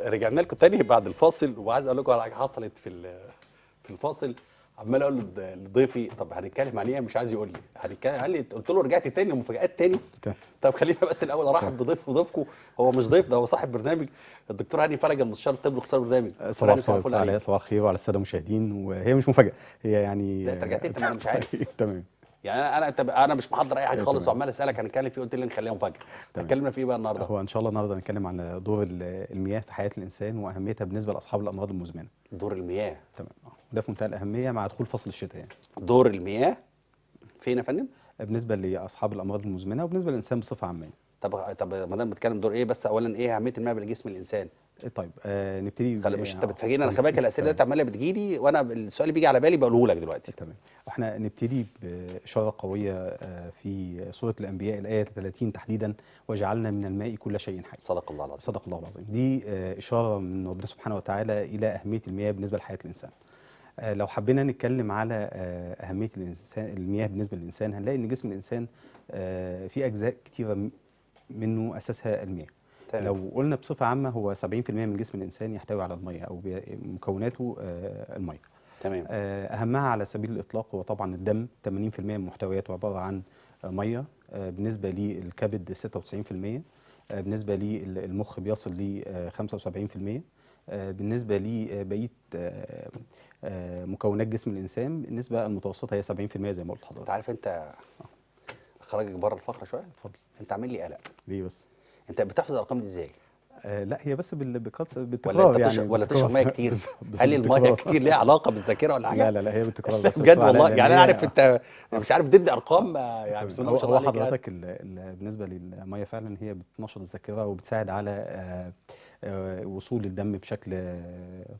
رجعنا لكم تاني بعد الفاصل وعايز اقول لكم على حاجه حصلت في في الفاصل عمال اقول لضيفي طب هنتكلم عن ايه مش عايز يقول لي هنتكلم قال لي قلت له رجعت تاني مفاجات تاني طب خلينا بس الاول ارحب بضيف وضيفكم هو مش ضيف ده هو صاحب برنامج الدكتور هاني فرجه مستشار الطبي واختصار برنامج صباح الخير صباح الخير وعلى الساده المشاهدين وهي مش مفاجاه هي يعني لا انت رجعت انت مش عارف تمام يعني انا انت انا مش محضر اي حاجه إيه، خالص وعمال اسالك هنتكلم فيه قلت لي نخليها مفاجاه اتكلمنا في ايه بقى النهارده هو ان شاء الله النهارده هنتكلم عن دور المياه في حياه الانسان واهميتها بالنسبه لاصحاب الامراض المزمنه دور المياه تمام آه. ده في منتهى الاهميه مع دخول فصل الشتاء يعني. دور المياه فين يا فندم بالنسبه لاصحاب الامراض المزمنه وبالنسبه للانسان بصفه عامه طب طب ما دام بنتكلم دور ايه بس اولا ايه اهميه الماء بالجسم الانسان طيب آه نبتدي خل... مش انت آه، بتفاجئني انا خباك الاسئله دلوقتي عماله بتجيلي وانا السؤال اللي بيجي على بالي بقوله لك دلوقتي تمام احنا نبتدي باشاره قويه آه، في سوره الانبياء الايه 30 تحديدا وجعلنا من الماء كل شيء حي صدق الله العظيم صدق الله العظيم دي آه، اشاره من ربنا سبحانه وتعالى الى اهميه المياه بالنسبه لحياه الانسان لو حبينا نتكلم على اهميه الانسان المياه بالنسبه للانسان هنلاقي ان جسم الانسان في اجزاء كتيره منه اساسها المياه تمام. لو قلنا بصفه عامه هو 70% من جسم الانسان يحتوي على الميه او مكوناته آه، الميه تمام آه، اهمها على سبيل الاطلاق هو طبعا الدم 80% من محتوياته عباره عن آه، ميه بالنسبه للكبد 96% بالنسبه للمخ بيصل ل 75% بالنسبه لبقيه مكونات جسم الانسان النسبه المتوسطه هي 70% زي ما قلت لحضرتك انت عارف انت خرجك بره الفقره شويه اتفضل انت عامل لي قلق ليه بس انت بتحفظ الارقام دي ازاي؟ آه لا هي بس بالتكرار ولا يعني ولا تشرب ميه كتير هل الميه كتير ليها علاقه بالذاكره ولا حاجه لا لا لا هي بالتكرار بس بجد والله يعني انا عارف انت يعني مش عارف ضد ارقام يعني بس الله يعني. حضرتك بالنسبه للميه فعلا هي بتنشط الذاكره وبتساعد على آه، آه، وصول الدم بشكل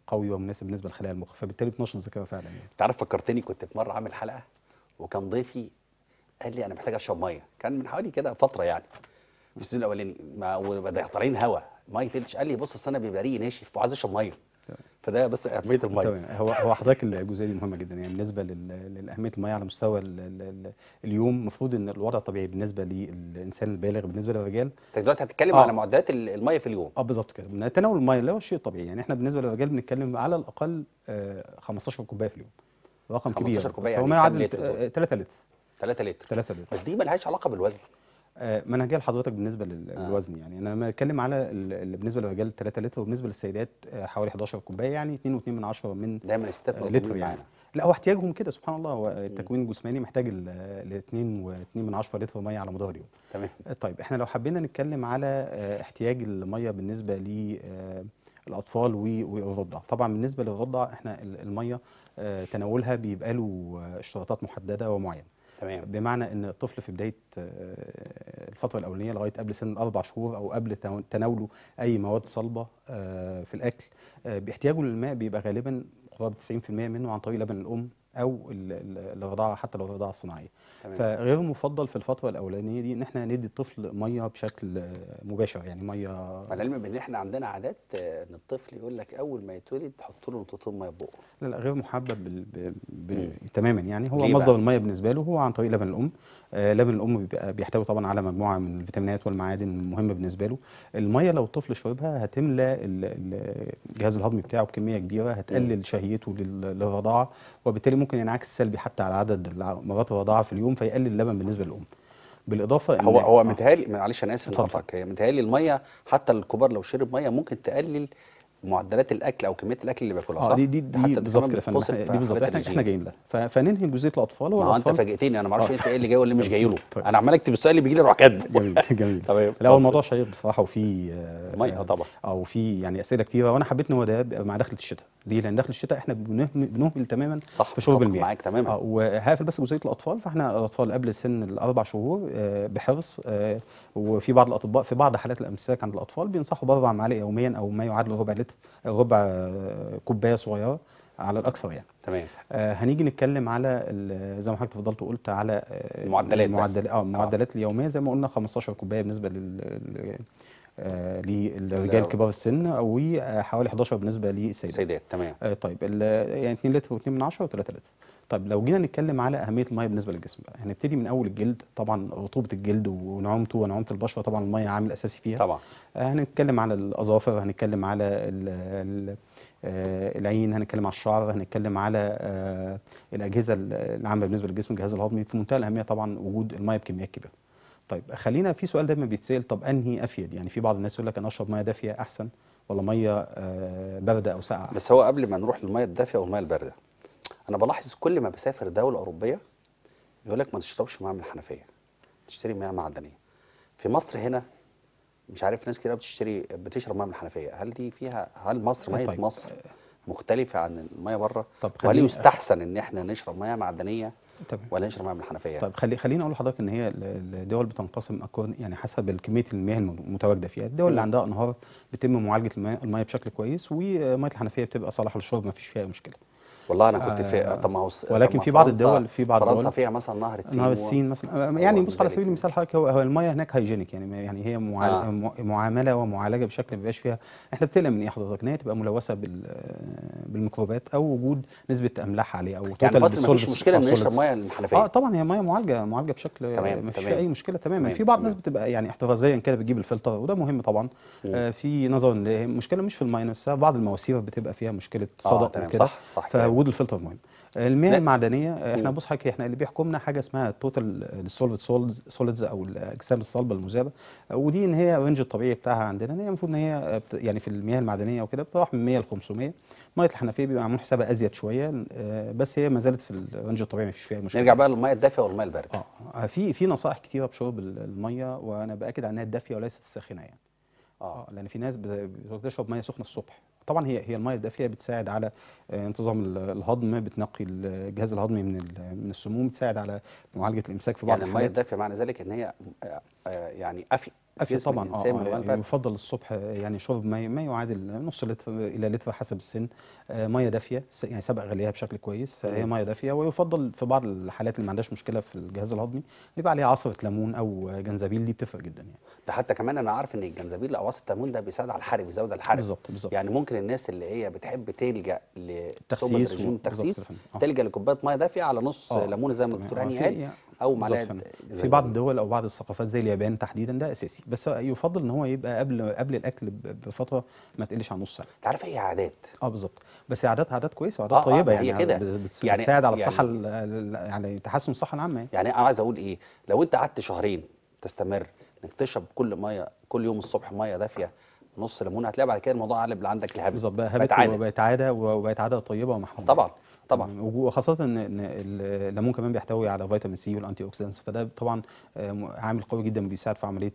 قوي ومناسب بالنسبه للخلايا المخ فبالتالي بتنشط الذاكره فعلا يعني. تعرف فكرتني كنت مره عامل حلقه وكان ضيفي قال لي انا محتاج اشرب ميه كان من حوالي كده فتره يعني في السيزون الاولاني وطالعين هوا ميه تلتش قال لي بص اصل انا بيبقى ريقي ناشف وعايز اشرب ميه فده بس اهميه الميه تمام هو هو حضرتك الجزئيه دي مهمه جدا يعني بالنسبه لاهميه الميه على مستوى الـ الـ اليوم المفروض ان الوضع الطبيعي بالنسبه للانسان البالغ بالنسبه للرجال انت دلوقتي هتتكلم آه. على معدلات الميه في اليوم اه بالظبط كده تناول الميه اللي هو شيء طبيعي يعني احنا بالنسبه للرجال بنتكلم على الاقل آه 15 كوبايه في اليوم رقم كبير 15 كوبايه بس هو يعني ما يعادل 3 لتر 3 لتر 3 لتر بس دي ملهاش علاقه بالوزن آه، منهجيه لحضرتك بالنسبه آه. للوزن آه. يعني انا لما اتكلم على اللي بالنسبه للرجال 3 لتر وبالنسبه للسيدات آه، حوالي 11 كوبايه يعني 2.2 من 10 من دايما الستات لتر يعني لا هو احتياجهم كده سبحان الله هو التكوين الجسماني محتاج ل 2 و2 من 10 لتر ميه على مدار اليوم تمام طيب احنا لو حبينا نتكلم على احتياج الميه بالنسبه ل الاطفال والرضع طبعا بالنسبه للرضع احنا الميه تناولها بيبقى له اشتراطات محدده ومعينه تمام بمعنى ان الطفل في بدايه آه، الفتره الاولانيه لغايه قبل سن الاربع شهور او قبل تناوله اي مواد صلبه آه، في الاكل آه، باحتياجه للماء بيبقى غالبا قرابه 90% منه عن طريق لبن الام او الرضاعه حتى لو الرضاعه الصناعيه تمام. فغير مفضل في الفتره الاولانيه دي ان احنا ندي الطفل ميه بشكل مباشر يعني ميه على العلم بان احنا عندنا عادات ان الطفل يقول لك اول ما يتولد تحط له نقطتين ميه في بقه لا لا غير محبب بال... ب... ب... تماما يعني هو مصدر الميه بالنسبه له هو عن طريق لبن الام آه لبن الام بيبقى بيحتوي طبعا على مجموعه من الفيتامينات والمعادن المهمه بالنسبه له الميه لو الطفل شربها هتملى الجهاز الهضمي بتاعه بكميه كبيره هتقلل شهيته للرضاعه وبالتالي ممكن ممكن ينعكس سلبي حتى على عدد مرات الرضاعه في اليوم فيقلل اللبن بالنسبه للام بالاضافه هو هو آه. متهيألي معلش انا اسف هي متهيألي الميه حتى الكبار لو شرب ميه ممكن تقلل معدلات الاكل او كميه الاكل اللي بياكلها آه صح؟ دي دي, دي بالظبط كده دي بالظبط احنا, احنا جايين لها فننهي جزئيه الاطفال هو انت فاجئتني انا ما اعرفش آه. انت ايه اللي جاي واللي مش جاي له طيب. انا عمال اكتب السؤال اللي بيجي لي اروح كاتبه جميل جميل تمام طيب. لا هو الموضوع شيق بصراحه وفي آه، ميه طبعا او في يعني اسئله كتيره وانا حبيت ان هو ده مع دخله الشتاء ليه؟ لان دخل الشتاء احنا بنهمل تماما صح في شرب المياه معاك تماما آه، وهقفل بس جزئيه الاطفال فاحنا الاطفال قبل سن الاربع شهور بحرص وفي بعض الاطباء في بعض حالات الامساك عند الاطفال بينصحوا بربع معالق يوميا او ما يعادل ربع لتر ربع آه، كوبايه صغيره على الاكثر يعني تمام آه هنيجي نتكلم على زي ما حضرتك اتفضلت وقلت على آه، المعدلات المعدل اه المعدلات آه. اليوميه زي ما قلنا 15 كوبايه بالنسبه لل للرجال كبار السن وحوالي 11 بالنسبه للسيدات السيدات تمام آه طيب يعني 2 لتر و2 من 10 و3 لتر طيب لو جينا نتكلم على اهميه الميه بالنسبه للجسم بقى هنبتدي من اول الجلد طبعا رطوبه الجلد ونعومته ونعومه البشره طبعا الميه عامل اساسي فيها طبعا آه، هنتكلم على الاظافر هنتكلم على الـ ال آه، العين هنتكلم على الشعر هنتكلم على آه، الاجهزه العامه بالنسبه للجسم الجهاز الهضمي في منتهى الاهميه طبعا وجود الميه بكميات كبيره طيب خلينا في سؤال دايما بيتسال طب انهي افيد يعني في بعض الناس يقول لك انا اشرب ميه دافيه احسن ولا ميه بارده او ساقعه بس هو قبل ما نروح للميه الدافيه والميه البارده انا بلاحظ كل ما بسافر دوله اوروبيه يقول لك ما تشربش ميه من الحنفيه تشتري ميه معدنيه في مصر هنا مش عارف ناس كتير بتشتري بتشرب ميه من الحنفيه هل دي فيها هل مصر ميه طيب. مصر مختلفه عن الميه بره طب وهل يستحسن ان احنا نشرب ميه معدنيه طيب. ولا نشرب ميه من الحنفيه طب خلي خليني اقول لحضرتك ان هي الدول بتنقسم يعني حسب كميه المياه المتواجده فيها الدول اللي عندها انهار بتم معالجه المياه بشكل كويس وميه الحنفيه بتبقى صالحه للشرب ما فيش فيها اي مشكله والله انا كنت في آه، طب ما هو ولكن في بعض الدول في بعض فرنسا فيها مثلا نهر التين نهر السين مثلا آه، يعني بص على سبيل المثال حضرتك هو, هو هناك هايجينيك يعني يعني هي آه. معامله ومعالجه بشكل ما بيبقاش فيها احنا بتقلق من ايه حضرتك ان هي تبقى ملوثه بالميكروبات او وجود نسبه املاح عليها او توتال يعني بس مفيش مشكله ان نشرب ميه من الحنفيه اه طبعا هي ميه معالجه معالجه بشكل تمام مفيش فيها اي مشكله تماما في بعض الناس بتبقى يعني احترازيا كده بتجيب الفلتر وده مهم طبعا آه، في نظرا المشكله مش في المايه نفسها بعض المواسير بتبقى فيها مشكله صدأ وكده صح صح وجود الفلتر مهم المياه المعدنيه احنا بص حضرتك احنا اللي بيحكمنا حاجه اسمها التوتال ديسولفد سوليدز او الاجسام الصلبه المذابه ودي ان هي الرينج الطبيعي بتاعها عندنا ان هي المفروض ان هي يعني في المياه المعدنيه وكده بتروح من 100 ل 500 ميه الحنفيه بيبقى معمول حسابها ازيد شويه آه، بس هي ما زالت في الرينج الطبيعي ما فيش فيها مشكله نرجع بقى للميه الدافئه والميه البارده آه،, اه في في نصائح كثيره بشرب الميه وانا باكد على انها الدافيه وليست الساخنه يعني آه. اه لان في ناس بتشرب ميه سخنه الصبح طبعا هي هي الميه الدافيه بتساعد على آه، انتظام الهضم بتنقي الجهاز الهضمي من من السموم بتساعد على معالجه الامساك في بعض يعني الميه الدافيه معنى ذلك ان هي آه، آه، يعني أفي أفي طبعا اه, آه، يعني يفضل الصبح آه، يعني شرب ما يعادل نص لتر الى لتر حسب السن آه ميه دافيه يعني سبق غليها بشكل كويس فهي ميه دافيه ويفضل في بعض الحالات اللي ما عندهاش مشكله في الجهاز الهضمي يبقى عليها عصره ليمون او جنزبيل دي بتفرق جدا يعني ده حتى كمان انا عارف ان الجنزبيل او عصره الليمون ده بيساعد على الحرق بيزود الحرق بالظبط بالظبط يعني ممكن الناس اللي هي بتحب تلجا لتخسيس تلجا لكوبايه ميه دافيه على نص آه ليمون زي ما الدكتور هاني قال او معلقه في بعض الدول او بعض الثقافات زي اليابان تحديدا ده اساسي بس يفضل ان هو يبقى قبل قبل الاكل بفتره ما تقلش عن نص ساعه انت عارف هي إيه عادات اه بالظبط بس هي عادات عادات كويسه وعادات آه, آه، طيبه آه يعني, يعني بتساعد يعني على الصحه يعني, يعني تحسن الصحه العامه يعني. يعني, انا عايز اقول ايه لو انت قعدت شهرين تستمر انك تشرب كل ميه كل يوم الصبح ميه دافيه نص ليمون هتلاقي بعد كده الموضوع قلب عندك لهبل بالظبط بقى هبل وبقت عاده وبقت عاده طيبه ومحموده طبعا طبعا وخاصه ان الليمون كمان بيحتوي على فيتامين سي والانتي اوكسيدنتس فده طبعا آه، عامل قوي جدا بيساعد في عمليه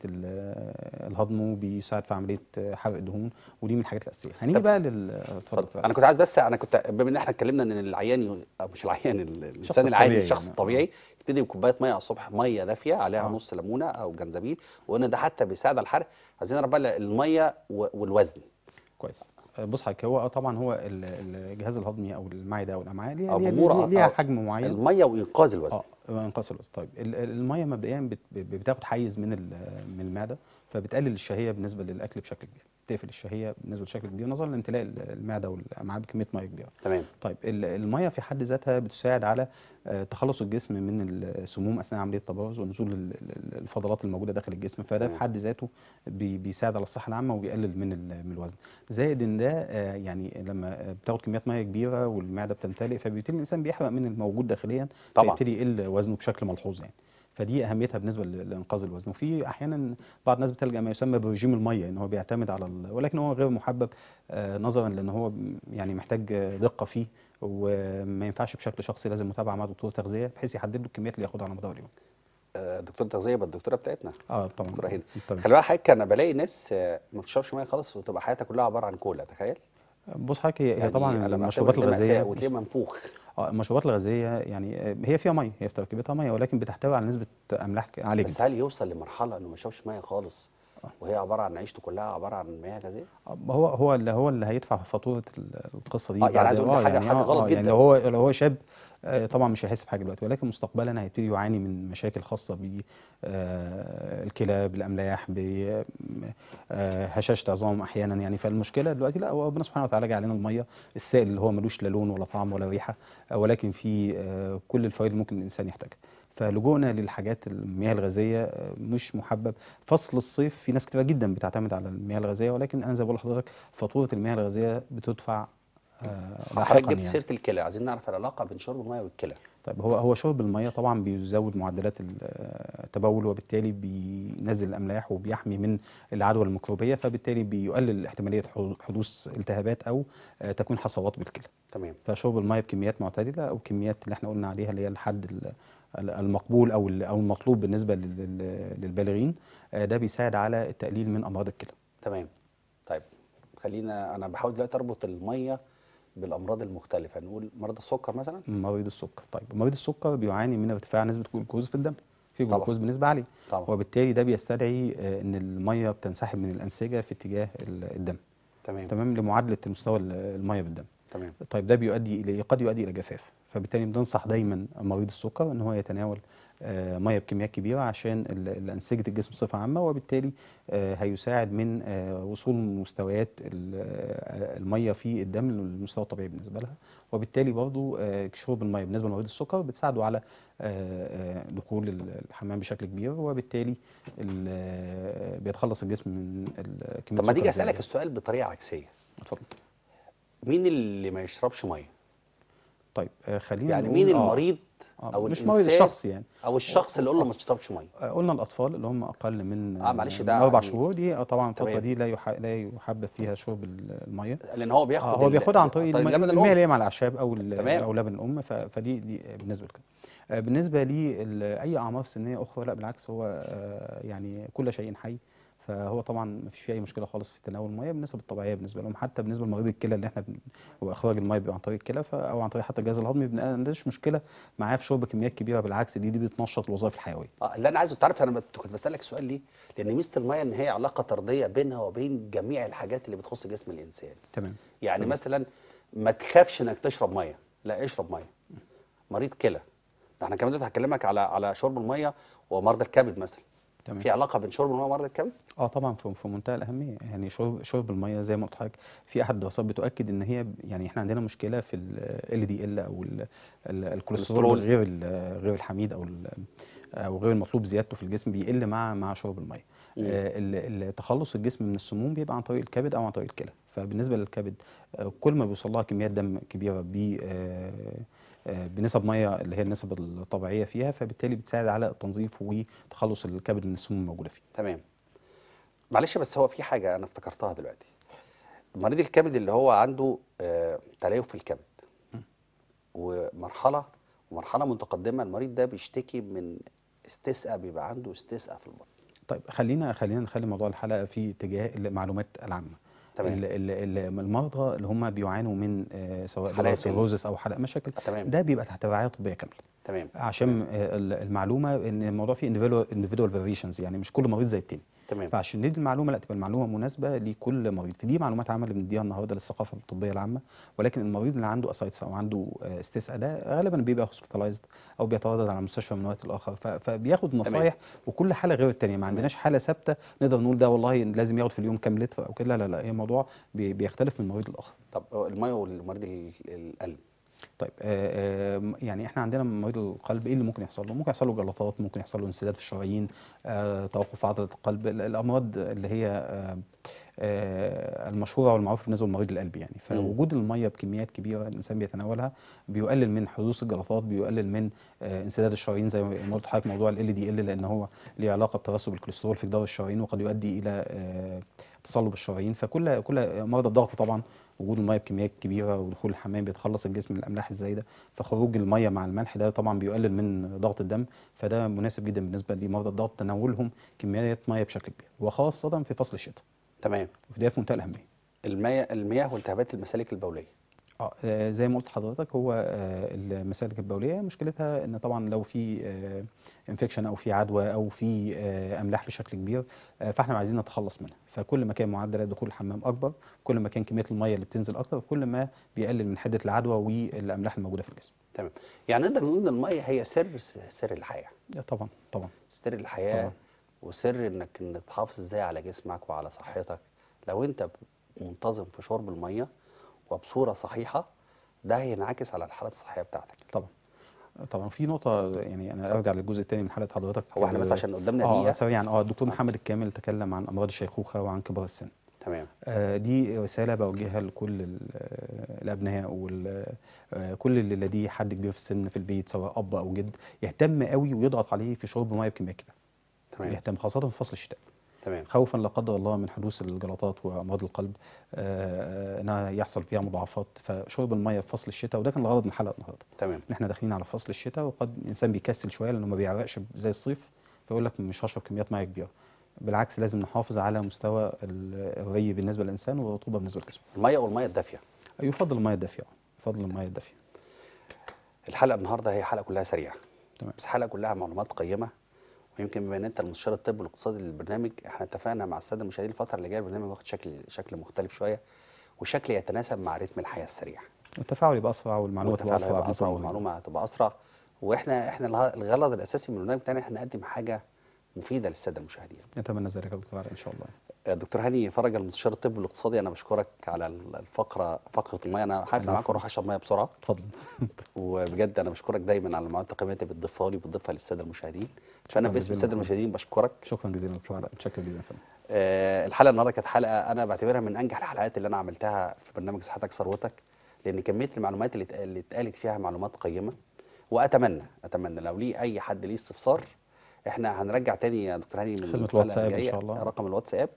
الهضم وبيساعد في عمليه آه، حرق الدهون ودي من الحاجات الاساسيه هنيجي بقى للاتفضل انا كنت عايز بس انا كنت بما ان احنا اتكلمنا ان العيان مش العيان الانسان العادي الشخص يعني. الطبيعي يبتدي بكوبايه ميه على الصبح ميه دافيه عليها آه. نص ليمونه او جنزبيل وان ده حتى بيساعد على الحرق عايزين نعرف بقى الميه والوزن كويس بص حضرتك هو آه طبعا هو الجهاز الهضمي او المعده او الامعاء ليها, ليها, حجم معين الميه وانقاذ الوزن آه الوزن طيب الميه مبدئيا بتاخد حيز من من المعده فبتقلل الشهيه بالنسبه للاكل بشكل كبير تقفل الشهيه بالنسبه لشكل كبير نظرا لامتلاء المعده والامعاء بكميه ميه كبيره تمام طيب الميه في حد ذاتها بتساعد على آه، تخلص الجسم من السموم اثناء عمليه التبرز ونزول الفضلات الموجوده داخل الجسم فده في حد ذاته بيساعد على الصحه العامه وبيقلل من من الوزن زائد ان ده آه، يعني لما بتاخد كميات ميه كبيره والمعده بتمتلئ فبيبتدي الانسان بيحرق من الموجود داخليا طبعا فيبتدي يقل وزنه بشكل ملحوظ يعني فدي اهميتها بالنسبه لانقاذ الوزن وفي احيانا بعض الناس بتلجا ما يسمى برجيم الميه ان هو بيعتمد على ال... ولكن هو غير محبب آه، نظرا لان هو يعني محتاج دقه فيه وما ينفعش بشكل شخصي لازم متابعه مع دكتور تغذيه بحيث يحدد له الكميات اللي ياخدها على مدار اليوم آه، دكتور التغذيه يبقى الدكتوره بتاعتنا اه طبعا دكتوره هدى خلي بالك حضرتك انا بلاقي ناس آه، ما بتشربش ميه خالص وتبقى حياتها كلها عباره عن كولا تخيل بص حضرتك هي يعني طبعا المشروبات الغازيه وتلاقيه منفوخ اه المشروبات الغازيه يعني آه، هي فيها ميه هي في تركيبتها ميه ولكن بتحتوي على نسبه املاح عاليه بس هل يوصل لمرحله انه ما يشربش ميه خالص وهي عباره عن عيشته كلها عباره عن مياه غازيه هو هو اللي هو اللي هيدفع فاتوره القصه دي آه يعني عايز اقول آه، حاجه يعني حاجه آه، غلط يعني جدا يعني لو هو لو هو شاب آه، طبعا مش هيحس بحاجه دلوقتي ولكن مستقبلا هيبتدي يعاني من مشاكل خاصه بالكلاب آه، الاملاح بهشاشه آه، عظام احيانا يعني فالمشكله دلوقتي لا ربنا سبحانه وتعالى جعل لنا الميه السائل اللي هو ملوش لا لون ولا طعم ولا ريحه ولكن فيه كل الفوائد اللي ممكن الانسان يحتاجها فلجوءنا للحاجات المياه الغازيه مش محبب فصل الصيف في ناس كتير جدا بتعتمد على المياه الغازيه ولكن انا زي ما بقول لحضرتك فاتوره المياه الغازيه بتدفع آه، حضرتك جبت يعني. سيره الكلى عايزين نعرف العلاقه بين شرب الميه والكلى طيب هو هو شرب الميه طبعا بيزود معدلات آه، التبول وبالتالي بينزل الاملاح وبيحمي من العدوى الميكروبيه فبالتالي بيقلل احتماليه حدوث التهابات او آه، تكوين حصوات بالكلى تمام فشرب الميه بكميات معتدله او كميات اللي احنا قلنا عليها اللي هي الحد المقبول او او المطلوب بالنسبه للبالغين ده بيساعد على التقليل من امراض الكلى تمام طيب خلينا انا بحاول دلوقتي اربط الميه بالامراض المختلفه نقول مرض السكر مثلا مريض السكر طيب مريض السكر بيعاني من ارتفاع نسبه الجلوكوز في الدم في جلوكوز بنسبه عاليه طبعا وبالتالي ده بيستدعي آه، ان الميه بتنسحب من الانسجه في اتجاه الدم تمام تمام لمعادله مستوى الميه بالدم تمام طيب ده بيؤدي الى قد يؤدي الى جفاف فبالتالي بننصح دايما مريض السكر ان هو يتناول آه، ميه بكميات كبيره عشان انسجه الجسم بصفه عامه وبالتالي آه، هيساعد من آه، وصول مستويات الميه في الدم للمستوى الطبيعي بالنسبه لها وبالتالي برضو شرب الميه بالنسبه لمريض السكر بتساعده على دخول الحمام بشكل كبير وبالتالي بيتخلص الجسم من كميه طب ما تيجي اسالك السؤال بطريقه عكسيه اتفضل مين اللي ما يشربش ميه طيب خلينا يعني مين المريض آه، او مش مريض الشخص يعني او الشخص اللي قلنا ما تشربش ميه آه، قلنا الاطفال اللي هم اقل من اه معلش ده اربع يعني شهور دي آه، طبعا الفتره دي لا يح... لا يحب فيها شرب الميه لان هو بياخد آه هو بياخدها عن طريق طيب، الميه اللي مع الاعشاب او او لبن الام ف... فدي دي بالنسبه لك بالنسبه لاي اعمار سنيه اخرى لا بالعكس هو يعني كل شيء حي فهو طبعا ما فيش فيه اي مشكله خالص في تناول الميه بالنسب الطبيعيه بالنسبه لهم حتى بالنسبه لمريض الكلى اللي احنا واخراج الميه بيبقى عن طريق الكلى او عن طريق حتى الجهاز الهضمي ما عندناش مشكله معاه في شرب كميات كبيره بالعكس دي دي بتنشط الوظائف الحيويه. اه اللي انا عايزه تعرف انا كنت بسالك سؤال ليه؟ لان ميزه الميه ان هي علاقه طرديه بينها وبين جميع الحاجات اللي بتخص جسم الانسان. تمام. يعني تمام. مثلا ما تخافش انك تشرب ميه، لا اشرب ميه. مريض كلى. ده احنا كمان دلوقتي هكلمك على على شرب الميه ومرضى الكبد مثلا. تمام. في علاقه بين شرب الميه ومرض الكبد؟ اه طبعا في منتهى الاهميه يعني شرب شرب الميه زي ما قلت لحضرتك في احد الدراسات بتؤكد ان هي يعني احنا عندنا مشكله في ال دي ال او الكوليسترول غير غير الحميد او او غير المطلوب زيادته في الجسم بيقل مع مع شرب الميه آه تخلص الجسم من السموم بيبقى عن طريق الكبد او عن طريق الكلى فبالنسبه للكبد آه، كل ما بيوصل لها كميات دم كبيره ب آه بنسب ميه اللي هي النسب الطبيعيه فيها فبالتالي بتساعد على التنظيف وتخلص الكبد من السموم الموجوده فيه تمام معلش بس هو في حاجه انا افتكرتها دلوقتي مريض الكبد اللي هو عنده آه، تليف في الكبد ومرحله ومرحله متقدمه المريض ده بيشتكي من استسقاء بيبقى عنده استسقاء في البطن طيب خلينا خلينا نخلي موضوع الحلقه في اتجاه المعلومات العامه تمام. المرضى اللي هم بيعانوا من آه، سواء سيروزس او حلق مشاكل تمام. ده بيبقى تحت رعايه طبيه كامله تمام عشان تمام. آه، المعلومه ان الموضوع فيه individual فاريشنز يعني مش كل مريض زي التاني تمام فعشان ندي المعلومه لا تبقى المعلومه مناسبه لكل مريض فدي معلومات عامه اللي بنديها النهارده للثقافه الطبيه العامه ولكن المريض اللي عنده اسايتس او عنده آه، استسقاء ده غالبا بيبقى هوسبيتالايزد او بيتردد على المستشفى من وقت لاخر فبياخد نصايح وكل حاله غير الثانيه ما عندناش حاله ثابته نقدر نقول ده والله لازم ياخد في اليوم كام لتر او كده لا لا لا هي الموضوع بيختلف من مريض لاخر طب الميه والمريض القلب طيب آه، آه، يعني احنا عندنا مريض القلب ايه اللي ممكن يحصل له؟ ممكن يحصل له جلطات، ممكن يحصل له انسداد في الشرايين، آه، توقف عضله القلب، الامراض اللي هي المشهوره والمعروفه بالنسبه لمريض القلب يعني فوجود الميه بكميات كبيره الانسان بيتناولها بيقلل من حدوث الجلطات بيقلل من انسداد الشرايين زي ما قلت لحضرتك موضوع ال دي ال لان هو ليه علاقه بترسب الكوليسترول في جدار الشرايين وقد يؤدي الى تصلب الشرايين فكل كل مرضى الضغط طبعا وجود الميه بكميات كبيره ودخول الحمام بيتخلص الجسم من الاملاح الزايده فخروج الميه مع الملح ده طبعا بيقلل من ضغط الدم فده مناسب جدا بالنسبه لمرضى الضغط تناولهم كميات ميه بشكل كبير وخاصه في فصل الشتاء تمام وده في منتهى الاهميه المياه المياه والتهابات المسالك البوليه آه،, اه زي ما قلت لحضرتك هو آه، المسالك البوليه مشكلتها ان طبعا لو في انفكشن آه، او في عدوى او في املاح بشكل كبير فاحنا عايزين نتخلص منها فكل ما كان معدل دخول الحمام اكبر كل ما كان كميه الميه اللي بتنزل اكتر كل ما بيقلل من حده العدوى والاملاح الموجوده في الجسم تمام يعني نقدر نقول ان الميه هي سر سر الحياه طبعا طبعا سر الحياه طبعا. وسر انك تحافظ ازاي على جسمك وعلى صحتك لو انت منتظم في شرب الميه وبصوره صحيحه ده هينعكس على الحاله الصحيه بتاعتك طبعا طبعا في نقطة يعني أنا أرجع للجزء الثاني من حلقه حضرتك هو احنا بس آه، عشان قدامنا آه، دقيقة اه سريعا يعني اه الدكتور محمد الكامل تكلم عن أمراض الشيخوخة وعن كبار السن تمام آه دي رسالة بوجهها لكل آه، الأبناء وكل اللي لديه حد كبير في السن في البيت سواء أب أو جد يهتم قوي ويضغط عليه في شرب مية بكمية كبيرة تمام يهتم خاصة في فصل الشتاء تمام. خوفا لا قدر الله من حدوث الجلطات وامراض القلب آه، آه، انها يحصل فيها مضاعفات فشرب الميه في فصل الشتاء وده كان الغرض من الحلقه النهارده تمام ان احنا داخلين على فصل الشتاء وقد الانسان بيكسل شويه لانه ما بيعرقش زي الصيف فيقول لك مش هشرب كميات ميه كبيره بالعكس لازم نحافظ على مستوى الري بالنسبه للانسان والرطوبه بالنسبه للجسم الميه والميه الدافيه يفضل الميه الدافيه يفضل الميه الدافيه الحلقه النهارده هي حلقه كلها سريعه تمام بس حلقه كلها معلومات قيمه ويمكن بما ان انت المستشار الطبي والاقتصادي للبرنامج احنا اتفقنا مع الساده المشاهدين الفتره اللي جايه البرنامج واخد شكل شكل مختلف شويه وشكل يتناسب مع رتم الحياه السريع. التفاعل يبقى اسرع والمعلومه تبقى اسرع, والمعلومه تبقى اسرع واحنا احنا الغرض الاساسي من البرنامج بتاعنا احنا نقدم حاجه مفيده للساده المشاهدين. نتمنى ذلك دكتور ان شاء الله. دكتور هاني فرج المستشار الطبي الاقتصادي انا بشكرك على الفقره فقره الميه انا هقفل معاك اروح اشرب ميه بسرعه. اتفضل. وبجد انا بشكرك دايما على المعلومات القيمه اللي بتضيفها لي وبتضيفها للساده المشاهدين. فانا باسم الساده المشاهدين بشكرك. شكرا جزيلا دكتور متشكر جدا فعلا. آه الحلقه النهارده كانت حلقه انا بعتبرها من انجح الحلقات اللي انا عملتها في برنامج صحتك ثروتك لان كميه المعلومات اللي اتقالت فيها معلومات قيمه واتمنى اتمنى لو لي اي حد ليه استفسار احنا هنرجع تاني يا دكتور هاني من خدمه الواتساب ان شاء الله رقم الواتساب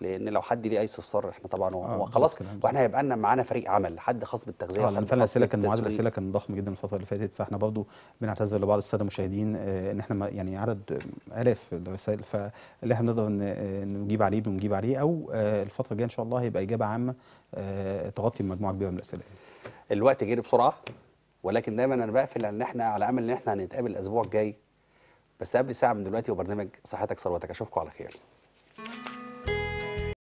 لان لو حد ليه اي استفسار احنا طبعا هو آه خلاص واحنا هيبقى لنا معانا فريق عمل حد خاص بالتغذيه اه فعلا الاسئله كان معدل الاسئله كان ضخم جدا الفتره اللي فاتت فاحنا برضو بنعتذر لبعض الساده المشاهدين آه، ان احنا يعني عدد الاف الرسائل فاللي احنا بنقدر آه، نجيب عليه بنجيب عليه او آه، الفتره الجايه ان شاء الله هيبقى اجابه عامه تغطي مجموعه كبيره من الاسئله الوقت جري بسرعه ولكن دايما انا بقفل ان احنا على امل ان احنا هنتقابل الاسبوع الجاي بس قبل ساعه من دلوقتي وبرنامج صحتك ثروتك اشوفكم على خير